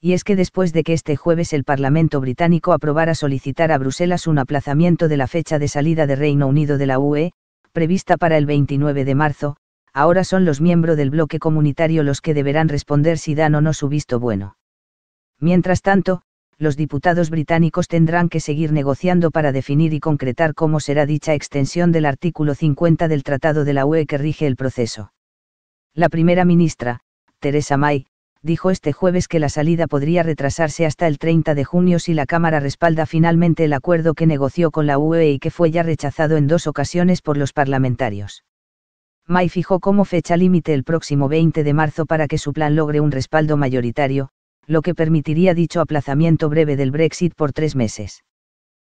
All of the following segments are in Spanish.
y es que después de que este jueves el Parlamento británico aprobara solicitar a Bruselas un aplazamiento de la fecha de salida del Reino Unido de la UE, prevista para el 29 de marzo, ahora son los miembros del bloque comunitario los que deberán responder si dan o no su visto bueno. Mientras tanto, los diputados británicos tendrán que seguir negociando para definir y concretar cómo será dicha extensión del artículo 50 del Tratado de la UE que rige el proceso. La primera ministra, Theresa May, dijo este jueves que la salida podría retrasarse hasta el 30 de junio si la Cámara respalda finalmente el acuerdo que negoció con la UE y que fue ya rechazado en dos ocasiones por los parlamentarios. May fijó como fecha límite el próximo 20 de marzo para que su plan logre un respaldo mayoritario, lo que permitiría dicho aplazamiento breve del Brexit por tres meses.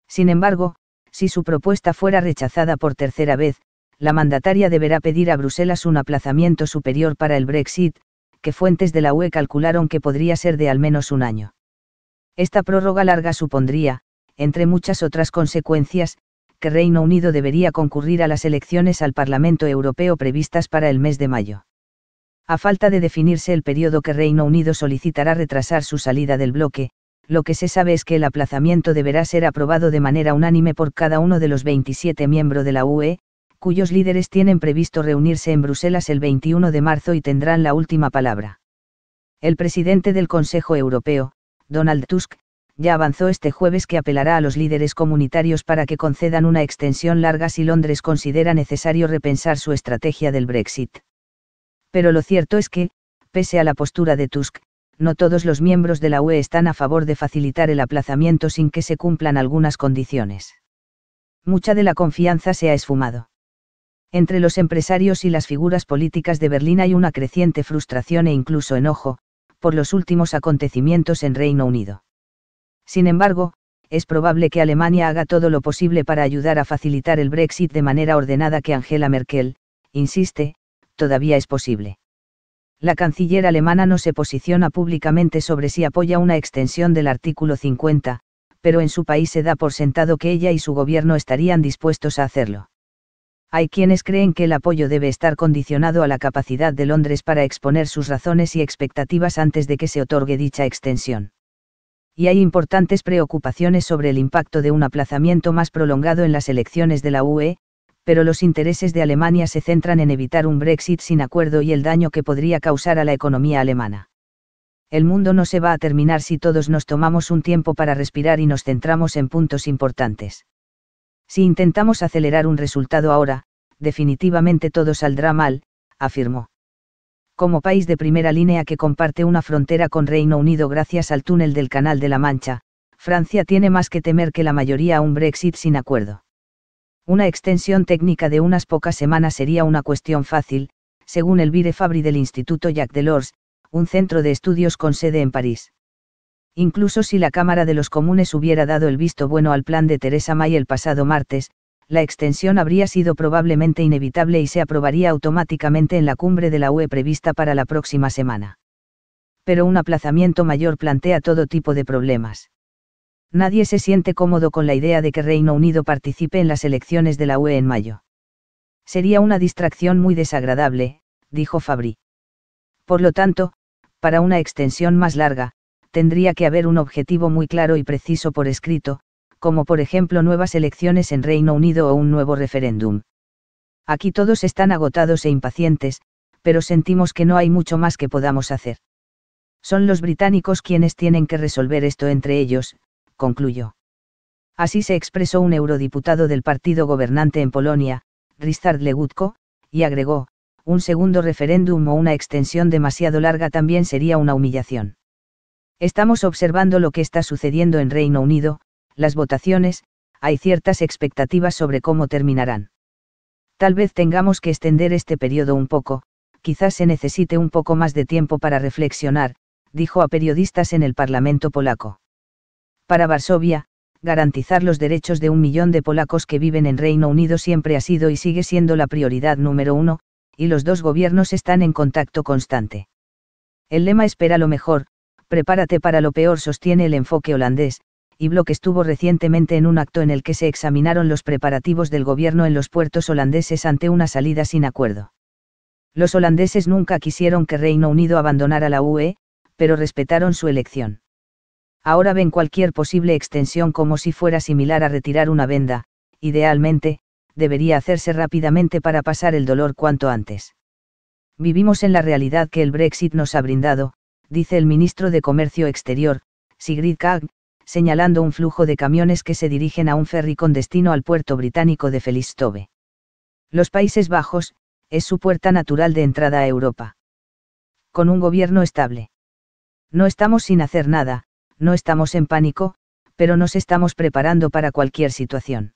Sin embargo, si su propuesta fuera rechazada por tercera vez, la mandataria deberá pedir a Bruselas un aplazamiento superior para el Brexit, que fuentes de la UE calcularon que podría ser de al menos un año. Esta prórroga larga supondría, entre muchas otras consecuencias, que Reino Unido debería concurrir a las elecciones al Parlamento Europeo previstas para el mes de mayo. A falta de definirse el periodo que Reino Unido solicitará retrasar su salida del bloque, lo que se sabe es que el aplazamiento deberá ser aprobado de manera unánime por cada uno de los 27 miembros de la UE, cuyos líderes tienen previsto reunirse en Bruselas el 21 de marzo y tendrán la última palabra. El presidente del Consejo Europeo, Donald Tusk, ya avanzó este jueves que apelará a los líderes comunitarios para que concedan una extensión larga si Londres considera necesario repensar su estrategia del Brexit. Pero lo cierto es que, pese a la postura de Tusk, no todos los miembros de la UE están a favor de facilitar el aplazamiento sin que se cumplan algunas condiciones. Mucha de la confianza se ha esfumado. Entre los empresarios y las figuras políticas de Berlín hay una creciente frustración e incluso enojo, por los últimos acontecimientos en Reino Unido. Sin embargo, es probable que Alemania haga todo lo posible para ayudar a facilitar el Brexit de manera ordenada que Angela Merkel, insiste, todavía es posible. La canciller alemana no se posiciona públicamente sobre si apoya una extensión del artículo 50, pero en su país se da por sentado que ella y su gobierno estarían dispuestos a hacerlo hay quienes creen que el apoyo debe estar condicionado a la capacidad de Londres para exponer sus razones y expectativas antes de que se otorgue dicha extensión. Y hay importantes preocupaciones sobre el impacto de un aplazamiento más prolongado en las elecciones de la UE, pero los intereses de Alemania se centran en evitar un Brexit sin acuerdo y el daño que podría causar a la economía alemana. El mundo no se va a terminar si todos nos tomamos un tiempo para respirar y nos centramos en puntos importantes. Si intentamos acelerar un resultado ahora, definitivamente todo saldrá mal, afirmó. Como país de primera línea que comparte una frontera con Reino Unido gracias al túnel del Canal de la Mancha, Francia tiene más que temer que la mayoría a un Brexit sin acuerdo. Una extensión técnica de unas pocas semanas sería una cuestión fácil, según Vire Fabri del Instituto Jacques Delors, un centro de estudios con sede en París. Incluso si la Cámara de los Comunes hubiera dado el visto bueno al plan de Teresa May el pasado martes, la extensión habría sido probablemente inevitable y se aprobaría automáticamente en la cumbre de la UE prevista para la próxima semana. Pero un aplazamiento mayor plantea todo tipo de problemas. Nadie se siente cómodo con la idea de que Reino Unido participe en las elecciones de la UE en mayo. Sería una distracción muy desagradable, dijo Fabri. Por lo tanto, para una extensión más larga, tendría que haber un objetivo muy claro y preciso por escrito, como por ejemplo nuevas elecciones en Reino Unido o un nuevo referéndum. Aquí todos están agotados e impacientes, pero sentimos que no hay mucho más que podamos hacer. Son los británicos quienes tienen que resolver esto entre ellos, concluyó. Así se expresó un eurodiputado del partido gobernante en Polonia, Ryszard Legutko, y agregó, un segundo referéndum o una extensión demasiado larga también sería una humillación. Estamos observando lo que está sucediendo en Reino Unido, las votaciones, hay ciertas expectativas sobre cómo terminarán. Tal vez tengamos que extender este periodo un poco, quizás se necesite un poco más de tiempo para reflexionar, dijo a periodistas en el Parlamento polaco. Para Varsovia, garantizar los derechos de un millón de polacos que viven en Reino Unido siempre ha sido y sigue siendo la prioridad número uno, y los dos gobiernos están en contacto constante. El lema espera lo mejor, Prepárate para lo peor sostiene el enfoque holandés, y Block estuvo recientemente en un acto en el que se examinaron los preparativos del gobierno en los puertos holandeses ante una salida sin acuerdo. Los holandeses nunca quisieron que Reino Unido abandonara la UE, pero respetaron su elección. Ahora ven cualquier posible extensión como si fuera similar a retirar una venda, idealmente, debería hacerse rápidamente para pasar el dolor cuanto antes. Vivimos en la realidad que el Brexit nos ha brindado, dice el ministro de Comercio Exterior, Sigrid Kag, señalando un flujo de camiones que se dirigen a un ferry con destino al puerto británico de Felistove. Los Países Bajos, es su puerta natural de entrada a Europa. Con un gobierno estable. No estamos sin hacer nada, no estamos en pánico, pero nos estamos preparando para cualquier situación.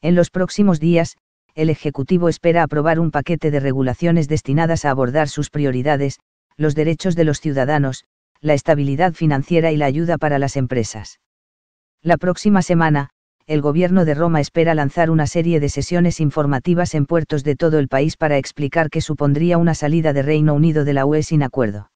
En los próximos días, el Ejecutivo espera aprobar un paquete de regulaciones destinadas a abordar sus prioridades, los derechos de los ciudadanos, la estabilidad financiera y la ayuda para las empresas. La próxima semana, el gobierno de Roma espera lanzar una serie de sesiones informativas en puertos de todo el país para explicar qué supondría una salida de Reino Unido de la UE sin acuerdo.